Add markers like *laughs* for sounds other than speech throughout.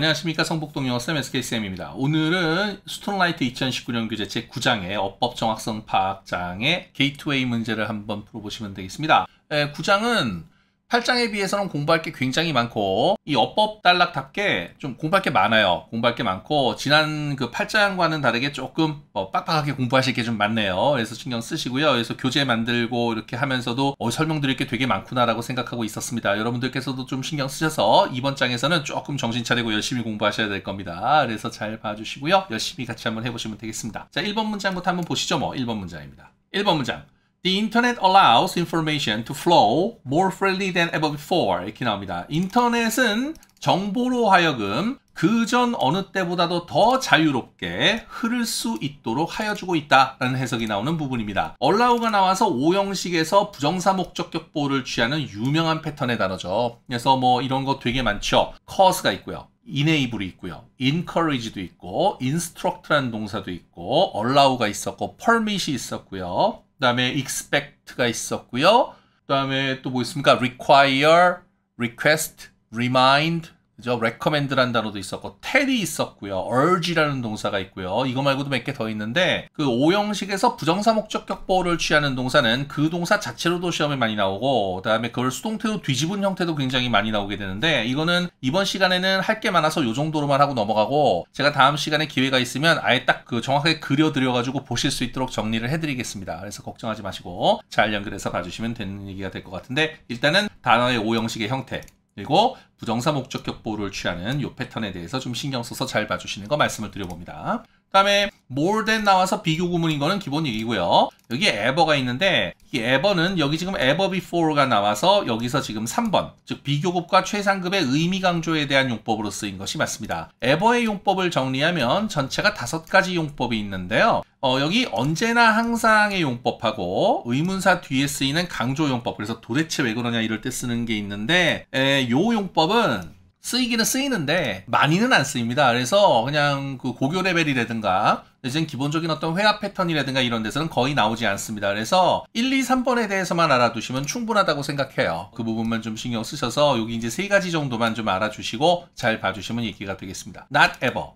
안녕하십니까 성북동 영어 쌤 s k c m 입니다 오늘은 스톤라이트 2019년 규제 제9장의 어법 정확성 파악장의 게이트웨이 문제를 한번 풀어보시면 되겠습니다. 에, 9장은 8장에 비해서는 공부할 게 굉장히 많고 이 어법 단락답게 좀 공부할 게 많아요. 공부할 게 많고 지난 그 8장과는 다르게 조금 뭐 빡빡하게 공부하실 게 좀 많네요. 그래서 신경 쓰시고요. 그래서 교재 만들고 이렇게 하면서도 어, 설명드릴 게 되게 많구나라고 생각하고 있었습니다. 여러분들께서도 좀 신경 쓰셔서 이번 장에서는 조금 정신 차리고 열심히 공부하셔야 될 겁니다. 그래서 잘 봐주시고요. 열심히 같이 한번 해보시면 되겠습니다. 자, 1번 문장부터 한번 보시죠. 뭐 1번 문장입니다. 1번 문장. The internet allows information to flow more freely than ever before. 이렇게 나옵니다. 인터넷은 정보로 하여금 그 전 어느 때보다도 더 자유롭게 흐를 수 있도록 하여주고 있다라는 해석이 나오는 부분입니다. 얼라우가 나와서 5형식에서 부정사 목적 격보를 취하는 유명한 패턴의 단어죠. 그래서 뭐 이런 거 되게 많죠. cause가 있고요. enable이 있고요. encourage도 있고 instruct라는 동사도 있고 allow가 있었고 permit이 있었고요. 그다음에 expect가 있었고요. 그다음에 또 뭐 있습니까? require, request, remind, 그죠? recommend란 단어도 있었고 tell이 있었고요. urge라는 동사가 있고요. 이거 말고도 몇 개 더 있는데 그 오형식에서 부정사 목적 격보를 취하는 동사는 그 동사 자체로도 시험에 많이 나오고 그다음에 그걸 수동태로 뒤집은 형태도 굉장히 많이 나오게 되는데 이거는 이번 시간에는 할 게 많아서 요 정도로만 하고 넘어가고 제가 다음 시간에 기회가 있으면 아예 딱 그 정확하게 그려드려 가지고 보실 수 있도록 정리를 해드리겠습니다. 그래서 걱정하지 마시고 잘 연결해서 봐주시면 되는 얘기가 될 것 같은데 일단은 단어의 오형식의 형태 그리고 부정사 목적 격보를 취하는 요 패턴에 대해서 좀 신경 써서 잘 봐주시는 거 말씀을 드려봅니다. 그 다음에 more than 나와서 비교 구문인 거는 기본 얘기고요. 여기 ever가 있는데 이 ever는 여기 지금 ever before가 나와서 여기서 지금 3번 즉 비교급과 최상급의 의미 강조에 대한 용법으로 쓰인 것이 맞습니다. ever의 용법을 정리하면 전체가 다섯 가지 용법이 있는데요. 어, 여기 언제나 항상의 용법하고 의문사 뒤에 쓰이는 강조 용법 그래서 도대체 왜 그러냐 이럴 때 쓰는 게 있는데 에, 요 용법은 쓰이기는 쓰이는데 많이는 안 쓰입니다. 그래서 그냥 그 고교 레벨이라든가 이제 기본적인 어떤 회화 패턴이라든가 이런 데서는 거의 나오지 않습니다. 그래서 1, 2, 3번에 대해서만 알아두시면 충분하다고 생각해요. 그 부분만 좀 신경 쓰셔서 여기 이제 세 가지 정도만 좀 알아주시고 잘 봐주시면 얘기가 되겠습니다. Not ever.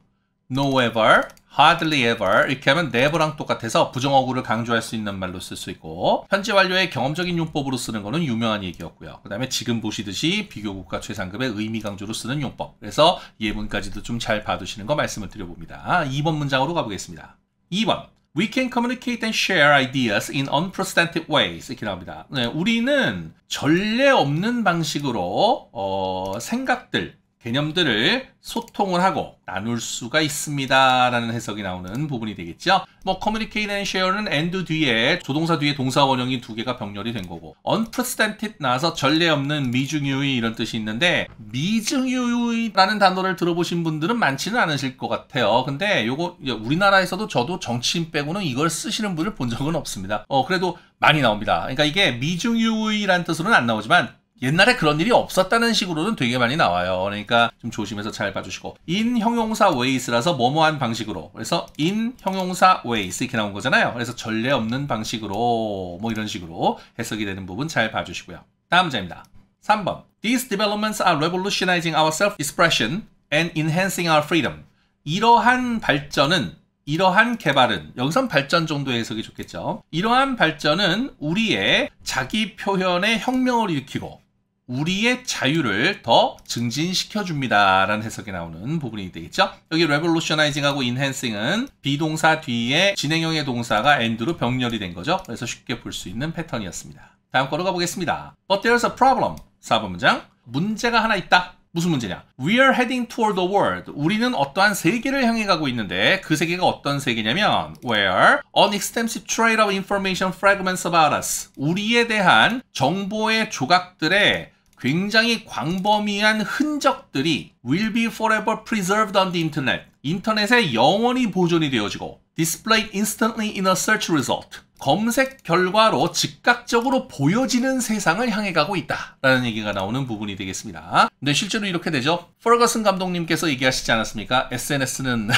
no ever, hardly ever 이렇게 하면 never랑 똑같아서 부정어구를 강조할 수 있는 말로 쓸 수 있고 현재 완료의 경험적인 용법으로 쓰는 거는 유명한 얘기였고요. 그 다음에 지금 보시듯이 비교국가 최상급의 의미 강조로 쓰는 용법 그래서 예문까지도 좀 잘 봐두시는 거 말씀을 드려봅니다. 2번 문장으로 가보겠습니다. 2번 We can communicate and share ideas in unprecedented ways. 이렇게 나옵니다. 네, 우리는 전례 없는 방식으로 어, 생각들, 개념들을 소통을 하고 나눌 수가 있습니다. 라는 해석이 나오는 부분이 되겠죠. 뭐 communicate and share는 and 뒤에 조동사 뒤에 동사 원형이 두 개가 병렬이 된 거고 unprecedented 나와서 전례 없는 미중유의 이런 뜻이 있는데 미중유의라는 단어를 들어보신 분들은 많지는 않으실 것 같아요. 근데 요거 우리나라에서도 저도 정치인 빼고는 이걸 쓰시는 분을 본 적은 없습니다. 어 그래도 많이 나옵니다. 그러니까 이게 미중유의라는 뜻으로는 안 나오지만 옛날에 그런 일이 없었다는 식으로는 되게 많이 나와요. 그러니까 좀 조심해서 잘 봐주시고 in 형용사 ways라서 뭐뭐한 방식으로 그래서 in 형용사 ways 이렇게 나온 거잖아요. 그래서 전례 없는 방식으로 뭐 이런 식으로 해석이 되는 부분 잘 봐주시고요. 다음 문제입니다 3번 These developments are revolutionizing our self-expression and enhancing our freedom. 이러한 발전은 이러한 개발은 여기선 발전 정도 의 해석이 좋겠죠. 이러한 발전은 우리의 자기 표현의 혁명을 일으키고 우리의 자유를 더 증진시켜 줍니다라는 해석이 나오는 부분이 되겠죠. 여기 revolutionizing하고 enhancing은 비동사 뒤에 진행형의 동사가 and로 병렬이 된 거죠. 그래서 쉽게 볼 수 있는 패턴이었습니다. 다음 거로 가보겠습니다. But there's a problem. 4번 문장. 문제가 하나 있다. 무슨 문제냐? We are heading toward the world. 우리는 어떠한 세계를 향해 가고 있는데 그 세계가 어떤 세계냐면 where an extensive trail of information fragments about us. 우리에 대한 정보의 조각들의 굉장히 광범위한 흔적들이 will be forever preserved on the internet. 인터넷에 영원히 보존이 되어지고 display instantly in a search result. 검색 결과로 즉각적으로 보여지는 세상을 향해 가고 있다. 라는 얘기가 나오는 부분이 되겠습니다. 근데 네, 실제로 이렇게 되죠. 퍼거슨 감독님께서 얘기하시지 않았습니까? SNS는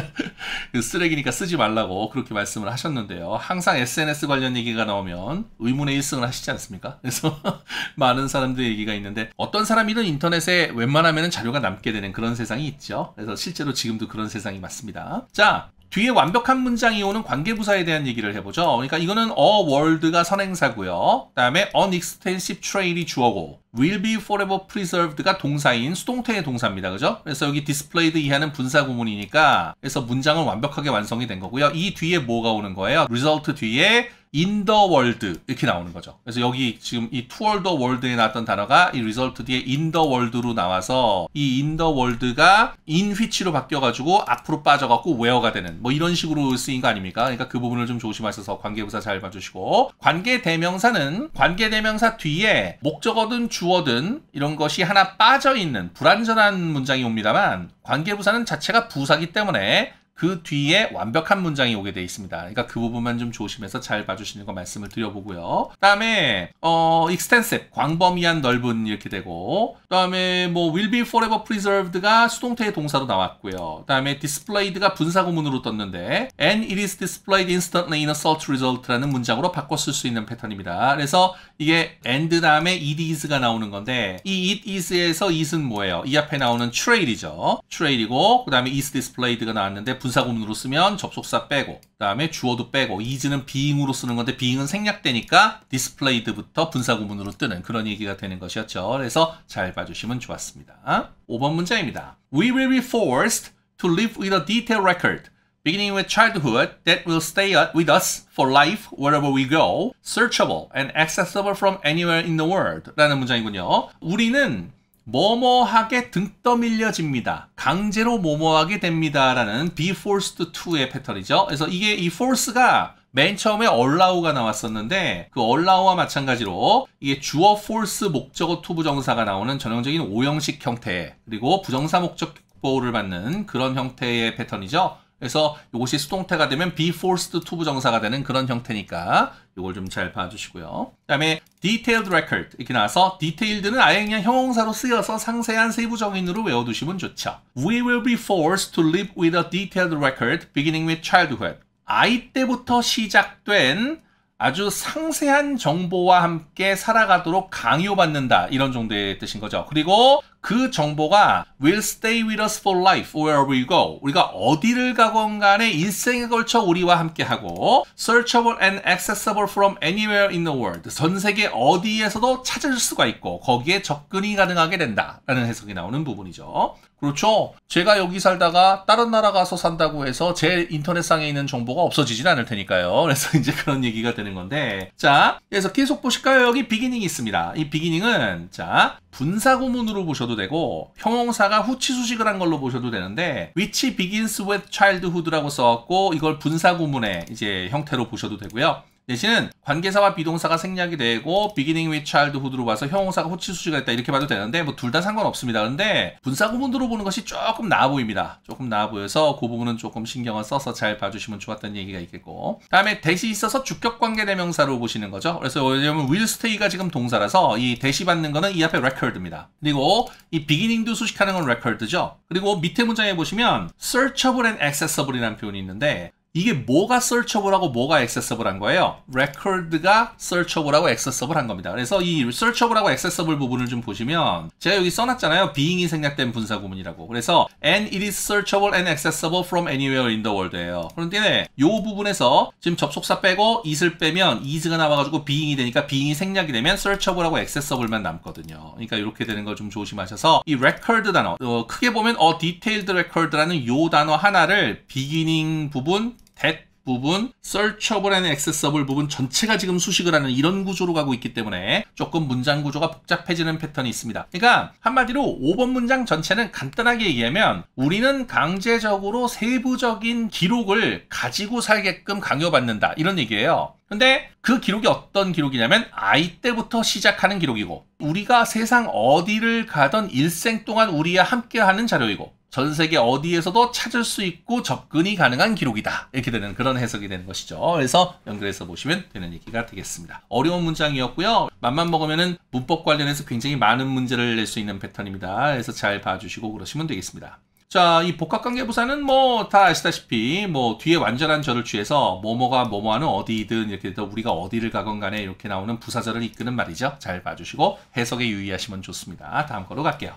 *laughs* 그 쓰레기니까 쓰지 말라고 그렇게 말씀을 하셨는데요. 항상 SNS 관련 얘기가 나오면 의문의 일승을 하시지 않습니까? 그래서 *laughs* 많은 사람들의 얘기가 있는데 어떤 사람이든 인터넷에 웬만하면 자료가 남게 되는 그런 세상이 있죠. 그래서 실제로 지금도 그런 세상이 맞습니다. 자, 뒤에 완벽한 문장이 오는 관계부사에 대한 얘기를 해보죠. 그러니까 이거는 a world가 선행사고요. 그다음에 unextensive trail이 주어고 will be forever preserved가 동사인 수동태의 동사입니다. 그죠? 그래서 여기 displayed 이하는 분사 구문이니까 그래서 문장은 완벽하게 완성이 된 거고요. 이 뒤에 뭐가 오는 거예요? result 뒤에 인더 월드 이렇게 나오는 거죠. 그래서 여기 지금 이 투월더 월드에 나왔던 단어가 이 리설트 뒤에 인더 월드로 나와서 이 인더 월드가 인 휘치로 바뀌어 가지고 앞으로 빠져 갖고 웨어가 되는 뭐 이런 식으로 쓰인 거 아닙니까? 그러니까 그 부분을 좀 조심하셔서 관계부사 잘 봐주시고 관계 대명사는 관계 대명사 뒤에 목적어든 주어든 이런 것이 하나 빠져 있는 불완전한 문장이 옵니다만 관계부사는 자체가 부사기 때문에 그 뒤에 완벽한 문장이 오게 돼 있습니다. 그러니까 그 부분만 좀 조심해서 잘 봐주시는 거 말씀을 드려보고요. 그 다음에 어, extensive, 광범위한 넓은 이렇게 되고 그 다음에 뭐 will be forever preserved가 수동태의 동사로 나왔고요. 그 다음에 displayed가 분사구문으로 떴는데 and it is displayed instantly in a s a r c result라는 문장으로 바꿔 쓸 수 있는 패턴입니다. 그래서 이게 and 다음에 it is가 나오는 건데 이 it is에서 it은 뭐예요? 이 앞에 나오는 trail이죠. trail이고 그 다음에 is displayed가 나왔는데 분사구문으로 쓰면 접속사 빼고 그 다음에 주어도 빼고 이즈는 비잉으로 쓰는 건데 비잉은 생략되니까 디스플레이드부터 분사구문으로 뜨는 그런 얘기가 되는 것이었죠. 그래서 잘 봐주시면 좋았습니다. 5번 문제입니다. We will be forced to live with a detailed record beginning with childhood that will stay with us for life wherever we go, searchable and accessible from anywhere in the world 라는 문장이군요. 우리는 뭐뭐하게 등 떠밀려집니다. 강제로 뭐뭐하게 됩니다라는 be forced to의 패턴이죠. 그래서 이게 이 force가 맨 처음에 allow가 나왔었는데 그 allow와 마찬가지로 이게 주어 force 목적어 to 부정사가 나오는 전형적인 5형식 형태 그리고 부정사 목적 보호를 받는 그런 형태의 패턴이죠. 그래서 이것이 수동태가 되면 be forced to 부정사가 되는 그런 형태니까 이걸 좀 잘 봐주시고요. 그 다음에 detailed record 이렇게 나와서 detailed는 아예 그냥 형용사로 쓰여서 상세한 세부정인으로 외워두시면 좋죠. We will be forced to live with a detailed record beginning with childhood. 아이 때부터 시작된 아주 상세한 정보와 함께 살아가도록 강요받는다 이런 정도의 뜻인 거죠. 그리고 그 정보가 will stay with us for life wherever you go. 우리가 어디를 가건 간에 인생에 걸쳐 우리와 함께하고 searchable and accessible from anywhere in the world. 전 세계 어디에서도 찾을 수가 있고 거기에 접근이 가능하게 된다라는 해석이 나오는 부분이죠. 그렇죠. 제가 여기 살다가 다른 나라 가서 산다고 해서 제 인터넷상에 있는 정보가 없어지진 않을 테니까요. *laughs* 그래서 이제 그런 얘기가 되는 건데. 자, 그래서 계속 보실까요? 여기 비기닝이 있습니다. 이 비기닝은 자, 분사 구문으로 보셔도 되고 형용사가 후치 수식을 한 걸로 보셔도 되는데 which begins with childhood라고 써왔고 이걸 분사 구문의 이제 형태로 보셔도 되고요. 대신은 관계사와 비동사가 생략이 되고 beginning with childhood로 봐서 형용사가 호치수식가있다 이렇게 봐도 되는데 뭐 둘 다 상관없습니다. 근데 분사 구문으로 보는 것이 조금 나아 보입니다. 조금 나아 보여서 그 부분은 조금 신경을 써서 잘 봐주시면 좋았다는 얘기가 있겠고 다음에 대시 있어서 주격관계 대명사로 보시는 거죠. 그래서 왜냐면 will stay가 지금 동사라서 이 대시 받는 거는 이 앞에 record입니다. 그리고 이 beginning도 수식하는 건 record죠. 그리고 밑에 문장에 보시면 searchable and accessible이라는 표현이 있는데 이게 뭐가 searchable하고 뭐가 accessible한 거예요? record가 searchable하고 accessible한 겁니다. 그래서 이 searchable하고 accessible 부분을 좀 보시면 제가 여기 써놨잖아요. being이 생략된 분사구문이라고. 그래서 and it is searchable and accessible from anywhere in the world예요. 그런데 이 부분에서 지금 접속사 빼고 it을 빼면 is가 나와가지고 being이 되니까 being이 생략이 되면 searchable하고 accessible만 남거든요. 그러니까 이렇게 되는 걸 좀 조심하셔서 이 record 단어 크게 보면 a detailed record라는 요 단어 하나를 beginning 부분 대부분 searchable 부분 전체가 지금 수식을 하는 이런 구조로 가고 있기 때문에 조금 문장 구조가 복잡해지는 패턴이 있습니다. 그러니까 한마디로 5번 문장 전체는 간단하게 얘기하면 우리는 강제적으로 세부적인 기록을 가지고 살게끔 강요받는다 이런 얘기예요. 근데 그 기록이 어떤 기록이냐면 아이 때부터 시작하는 기록이고 우리가 세상 어디를 가던 일생 동안 우리와 함께하는 자료이고 전 세계 어디에서도 찾을 수 있고 접근이 가능한 기록이다. 이렇게 되는 그런 해석이 되는 것이죠. 그래서 연결해서 보시면 되는 얘기가 되겠습니다. 어려운 문장이었고요. 맛만 먹으면은 문법 관련해서 굉장히 많은 문제를 낼 수 있는 패턴입니다. 그래서 잘 봐주시고 그러시면 되겠습니다. 자, 이 복합관계부사는 뭐 다 아시다시피 뭐 뒤에 완전한 절을 취해서 뭐뭐가 뭐뭐하는 어디든 이렇게 해서 우리가 어디를 가건 간에 이렇게 나오는 부사절을 이끄는 말이죠. 잘 봐주시고 해석에 유의하시면 좋습니다. 다음 거로 갈게요.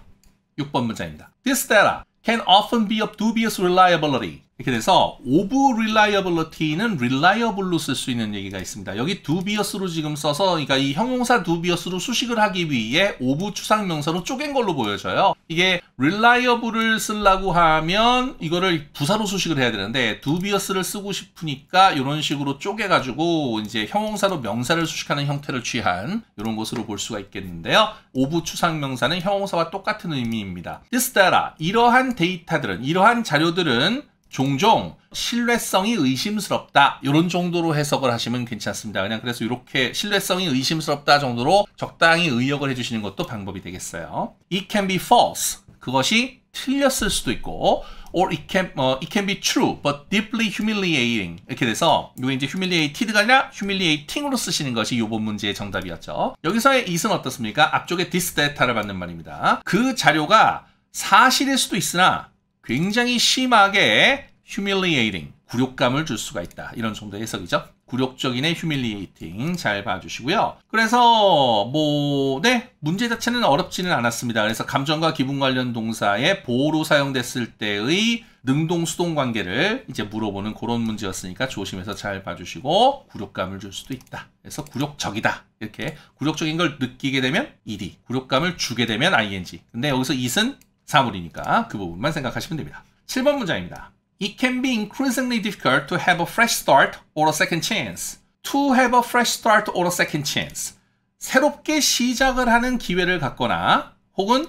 6번 문장입니다. This data can often be of dubious reliability. 이렇게 돼서 of reliability는 reliable로 쓸 수 있는 얘기가 있습니다. 여기 dubious로 지금 써서 그러니까 이 형용사 dubious로 수식을 하기 위해 of 추상명사로 쪼갠 걸로 보여져요. 이게 reliable을 쓰려고 하면 이거를 부사로 수식을 해야 되는데 dubious를 쓰고 싶으니까 이런 식으로 쪼개가지고 이제 형용사로 명사를 수식하는 형태를 취한 이런 것으로 볼 수가 있겠는데요. of 추상명사는 형용사와 똑같은 의미입니다. This data, 이러한 데이터들은 이러한 자료들은 종종 신뢰성이 의심스럽다 이런 정도로 해석을 하시면 괜찮습니다. 그냥 그래서 이렇게 신뢰성이 의심스럽다 정도로 적당히 의역을 해주시는 것도 방법이 되겠어요. It can be false. 그것이 틀렸을 수도 있고 or it can, uh, it can be true but deeply humiliating 이렇게 돼서 이게 이제 humiliated가 아니라 humiliating으로 쓰시는 것이 요번 문제의 정답이었죠. 여기서의 is는 어떻습니까? 앞쪽에 this data를 받는 말입니다. 그 자료가 사실일 수도 있으나 굉장히 심하게 humiliating, 굴욕감을 줄 수가 있다. 이런 정도 해석이죠. 굴욕적인의 humiliating 잘 봐주시고요. 그래서 뭐, 네, 문제 자체는 어렵지는 않았습니다. 그래서 감정과 기분 관련 동사에 보호로 사용됐을 때의 능동 수동 관계를 이제 물어보는 그런 문제였으니까 조심해서 잘 봐주시고 굴욕감을 줄 수도 있다. 그래서 굴욕적이다. 이렇게 굴욕적인 걸 느끼게 되면 ed, 굴욕감을 주게 되면 ing. 근데 여기서 it은 사물이니까 그 부분만 생각하시면 됩니다. 7번 문장입니다. It can be increasingly difficult to have a fresh start or a second chance. To have a fresh start or a second chance. 새롭게 시작을 하는 기회를 갖거나 혹은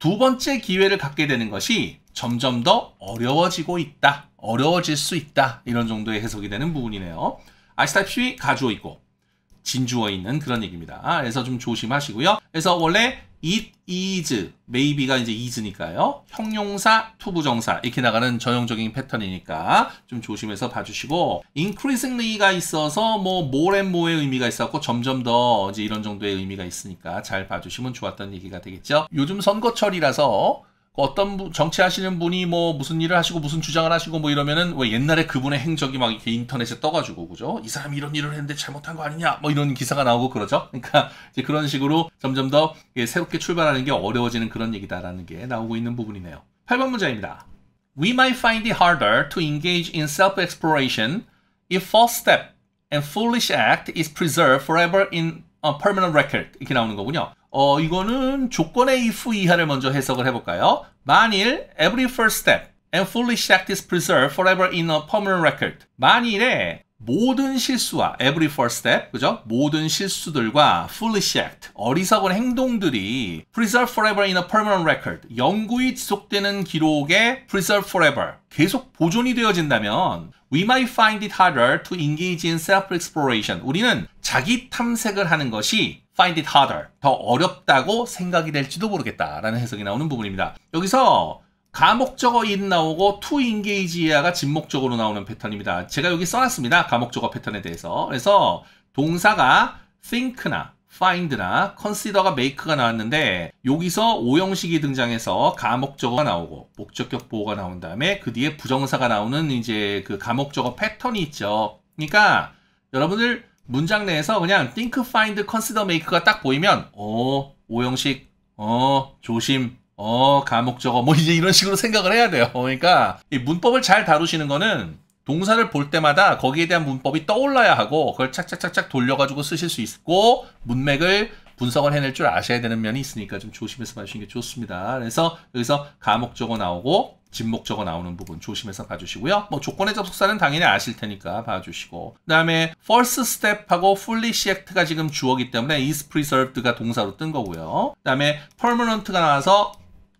두 번째 기회를 갖게 되는 것이 점점 더 어려워지고 있다. 어려워질 수 있다. 이런 정도의 해석이 되는 부분이네요. 아시다시피 가주어 있고 진주어 있는 그런 얘기입니다. 그래서 좀 조심하시고요. 그래서 원래 it is, maybe가 이제 is니까요. 형용사, 투부정사 이렇게 나가는 전형적인 패턴이니까 좀 조심해서 봐주시고 increasingly가 있어서 뭐 more and more의 의미가 있었고 점점 더 이제 이런 정도의 의미가 있으니까 잘 봐주시면 좋았던 얘기가 되겠죠. 요즘 선거철이라서 어떤 정치하시는 분이 뭐 무슨 일을 하시고 무슨 주장을 하시고 뭐 이러면은 뭐 옛날에 그분의 행적이 막 이렇게 인터넷에 떠가지고 그죠? 이 사람이 이런 일을 했는데 잘못한 거 아니냐? 뭐 이런 기사가 나오고 그러죠. 그러니까 이제 그런 식으로 점점 더 새롭게 출발하는 게 어려워지는 그런 얘기다라는 게 나오고 있는 부분이네요. 8번 문제입니다. We might find it harder to engage in self-exploration if false step and foolish act is preserved forever in a permanent record 이렇게 나오는 거군요. 어, 이거는 조건의 if 이하를 먼저 해석을 해볼까요? 만일 every first step and fully s h a c k e d is preserved forever in a permanent record. 만일에 모든 실수와 every first step, 그죠? 모든 실수들과 fully s h a c k e d 어리석은 행동들이 preserved forever in a permanent record, 영구히 지속되는 기록에 preserved forever, 계속 보존이 되어진다면 we might find it harder to engage in self-exploration. 우리는 자기 탐색을 하는 것이 find it harder, 더 어렵다고 생각이 될지도 모르겠다라는 해석이 나오는 부분입니다. 여기서 감옥적어 in 나오고 to engage 가 진목적으로 나오는 패턴입니다. 제가 여기 써놨습니다. 감옥적어 패턴에 대해서. 그래서 동사가 think나 find나 consider가 make가 나왔는데 여기서 오형식이 등장해서 감옥적어가 나오고 목적격 보호가 나온 다음에 그 뒤에 부정사가 나오는 이제 그 가목적어 패턴이 있죠. 그러니까 여러분들 문장 내에서 그냥 think, find, consider, make가 딱 보이면 어, 오형식, 어, 조심, 어, 감옥 저거 뭐 이제 이런 식으로 생각을 해야 돼요. 그러니까 이 문법을 잘 다루시는 거는 동사를 볼 때마다 거기에 대한 문법이 떠올라야 하고 그걸 착착착착 돌려가지고 쓰실 수 있고 문맥을 분석을 해낼 줄 아셔야 되는 면이 있으니까 좀 조심해서 봐주시는 게 좋습니다. 그래서 여기서 감옥 저거 나오고 진목 적어 나오는 부분 조심해서 봐주시고요. 뭐 조건의 접속사는 당연히 아실 테니까 봐주시고 그 다음에 first step하고 fully s h a p e d 가 지금 주어기 때문에 is preserved가 동사로 뜬 거고요. 그 다음에 permanent가 나와서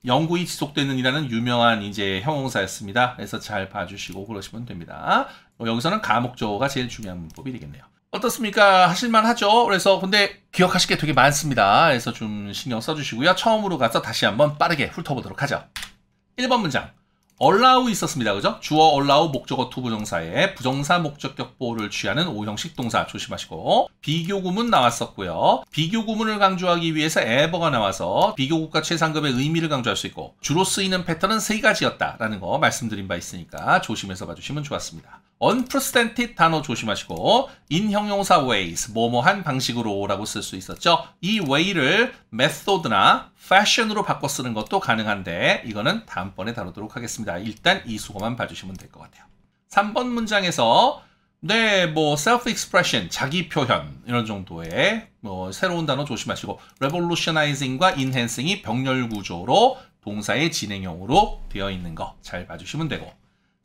영구히 지속되는 이라는 유명한 이제 형용사였습니다. 그래서 잘 봐주시고 그러시면 됩니다. 뭐 여기서는 감목적어가 제일 중요한 문법이 되겠네요. 어떻습니까? 하실만 하죠? 그래서 근데 기억하실 게 되게 많습니다. 그래서 좀 신경 써주시고요. 처음으로 가서 다시 한번 빠르게 훑어보도록 하죠. 1번 문장. allow 있었습니다. 그죠? 주어 allow 목적어 투 부정사에 부정사 목적격보를 취하는 5형식 동사 조심하시고 비교구문 나왔었고요. 비교구문을 강조하기 위해서 ever가 나와서 비교국가 최상급의 의미를 강조할 수 있고 주로 쓰이는 패턴은 세 가지였다라는 거 말씀드린 바 있으니까 조심해서 봐주시면 좋았습니다. unprecedented 단어 조심하시고 인형용사 ways 뭐뭐한 방식으로 라고 쓸 수 있었죠. 이 way를 method나 fashion으로 바꿔 쓰는 것도 가능한데 이거는 다음번에 다루도록 하겠습니다. 일단 이 수고만 봐주시면 될 것 같아요. 3번 문장에서 네, 뭐 self expression 자기 표현 이런 정도의 뭐 새로운 단어 조심하시고 revolutionizing과 enhancing이 병렬 구조로 동사의 진행형으로 되어 있는 거 잘 봐주시면 되고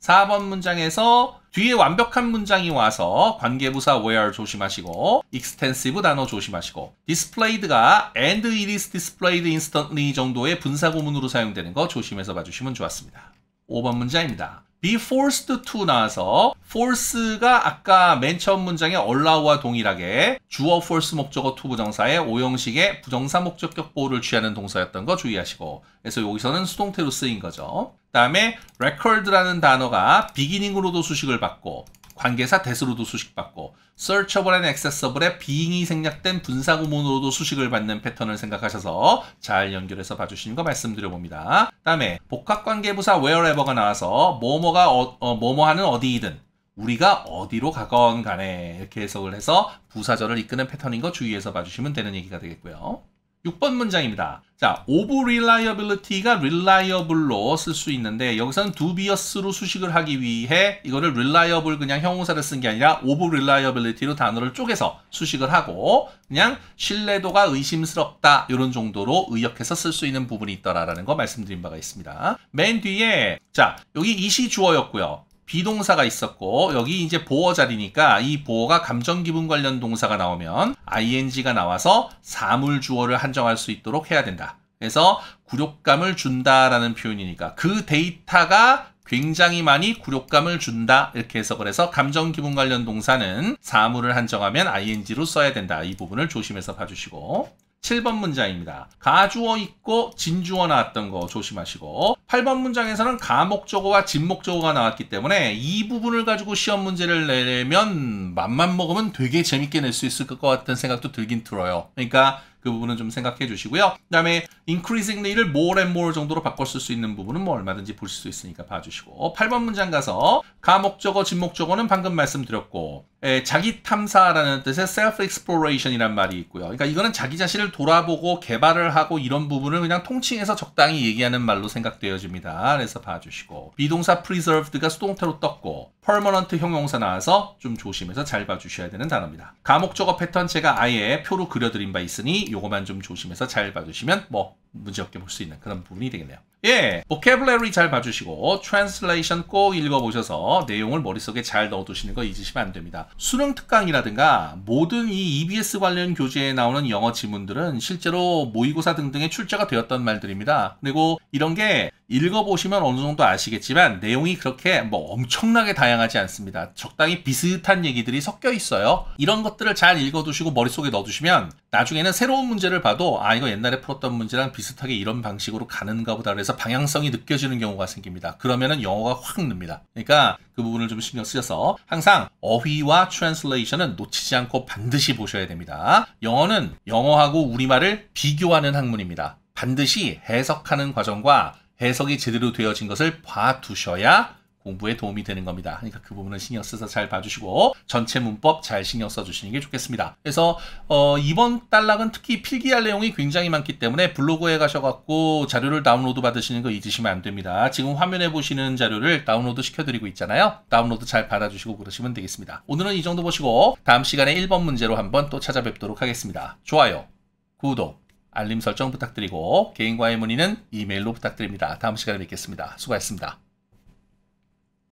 4번 문장에서 뒤에 완벽한 문장이 와서 관계부사 where 조심하시고 extensive 단어 조심하시고 displayed가 and it is displayed instantly 정도의 분사 고문으로 사용되는 거 조심해서 봐주시면 좋았습니다. 5번 문장입니다. be forced to 나와서 force가 아까 맨 처음 문장에 allow와 동일하게 주어 force 목적어 to 부정사의 5형식의 부정사 목적격 보호를 취하는 동사였던 거 주의하시고 그래서 여기서는 수동태로 쓰인 거죠. 그 다음에 record라는 단어가 beginning으로도 수식을 받고 관계사 대수로도 수식받고 searchable and accessible의 being이 생략된 분사 구문으로도 수식을 받는 패턴을 생각하셔서 잘 연결해서 봐주시는 거 말씀드려 봅니다. 다음에 복합 관계부사 wherever가 나와서 뭐뭐가 어, 어, 뭐뭐하는 어디이든 우리가 어디로 가건 간에 이렇게 해석을 해서 부사절을 이끄는 패턴인 거 주의해서 봐주시면 되는 얘기가 되겠고요. 6번 문장입니다. 자, over reliability가 reliable로 쓸 수 있는데 여기서는 dubious로 수식을 하기 위해 이거를 reliable 그냥 형용사를 쓴 게 아니라 over reliability로 단어를 쪼개서 수식을 하고 그냥 신뢰도가 의심스럽다 이런 정도로 의역해서 쓸 수 있는 부분이 있더라라는 거 말씀드린 바가 있습니다. 맨 뒤에 자, 여기 이시 주어였고요. 비동사가 있었고 여기 이제 보어 자리니까 이 보어가 감정 기분 관련 동사가 나오면 ing가 나와서 사물 주어를 한정할 수 있도록 해야 된다. 그래서 굴욕감을 준다라는 표현이니까 그 데이터가 굉장히 많이 굴욕감을 준다 이렇게 해서그래서 감정 기분 관련 동사는 사물을 한정하면 ing로 써야 된다 이 부분을 조심해서 봐주시고 7번 문장입니다. 가주어 있고 진주어 나왔던 거 조심하시고 8번 문장에서는 가목적어와 진목적어가 나왔기 때문에 이 부분을 가지고 시험 문제를 내려면 맛만 먹으면 되게 재밌게 낼 수 있을 것 같은 생각도 들긴 들어요. 그러니까 그 부분은 좀 생각해 주시고요. 그 다음에 increasingly를 more and more 정도로 바꿔 쓸수 있는 부분은 뭐 얼마든지 볼 수 있으니까 봐주시고 8번 문장 가서 가목적어, 진목적어는 방금 말씀드렸고 에, 예, 자기 탐사라는 뜻의 self exploration이란 말이 있고요. 그러니까 이거는 자기 자신을 돌아보고 개발을 하고 이런 부분을 그냥 통칭해서 적당히 얘기하는 말로 생각되어집니다. 그래서 봐주시고 비동사 preserved가 수동태로 떴고 permanent 형용사 나와서 좀 조심해서 잘 봐주셔야 되는 단어입니다. 감옥 저거 패턴 제가 아예 표로 그려드린 바 있으니 요것만좀 조심해서 잘 봐주시면 뭐 문제없게 볼 수 있는 그런 부분이 되겠네요. 예, vocabulary 잘 봐주시고 translation 꼭 읽어보셔서 내용을 머릿속에 잘 넣어두시는 거 잊으시면 안 됩니다. 수능 특강이라든가 모든 이 EBS 관련 교재에 나오는 영어 지문들은 실제로 모의고사 등등의 출제가 되었던 말들입니다. 그리고 이런 게 읽어보시면 어느 정도 아시겠지만 내용이 그렇게 뭐 엄청나게 다양하지 않습니다. 적당히 비슷한 얘기들이 섞여 있어요. 이런 것들을 잘 읽어두시고 머릿속에 넣어두시면 나중에는 새로운 문제를 봐도 아 이거 옛날에 풀었던 문제랑 비슷하게 이런 방식으로 가는가 보다 그래서 방향성이 느껴지는 경우가 생깁니다. 그러면은 영어가 확 늡니다. 그러니까 그 부분을 좀 신경 쓰셔서 항상 어휘와 트랜슬레이션은 놓치지 않고 반드시 보셔야 됩니다. 영어는 영어하고 우리말을 비교하는 학문입니다. 반드시 해석하는 과정과 해석이 제대로 되어진 것을 봐두셔야 공부에 도움이 되는 겁니다. 그러니까 그 부분은 신경 써서 잘 봐주시고 전체 문법 잘 신경 써주시는 게 좋겠습니다. 그래서 어, 이번 단락은 특히 필기할 내용이 굉장히 많기 때문에 블로그에 가셔갖고 자료를 다운로드 받으시는 거 잊으시면 안 됩니다. 지금 화면에 보시는 자료를 다운로드 시켜드리고 있잖아요. 다운로드 잘 받아주시고 그러시면 되겠습니다. 오늘은 이 정도 보시고 다음 시간에 1번 문제로 한번 또 찾아뵙도록 하겠습니다. 좋아요, 구독, 알림 설정 부탁드리고 개인과의 문의는 이메일로 부탁드립니다. 다음 시간에 뵙겠습니다. 수고하셨습니다.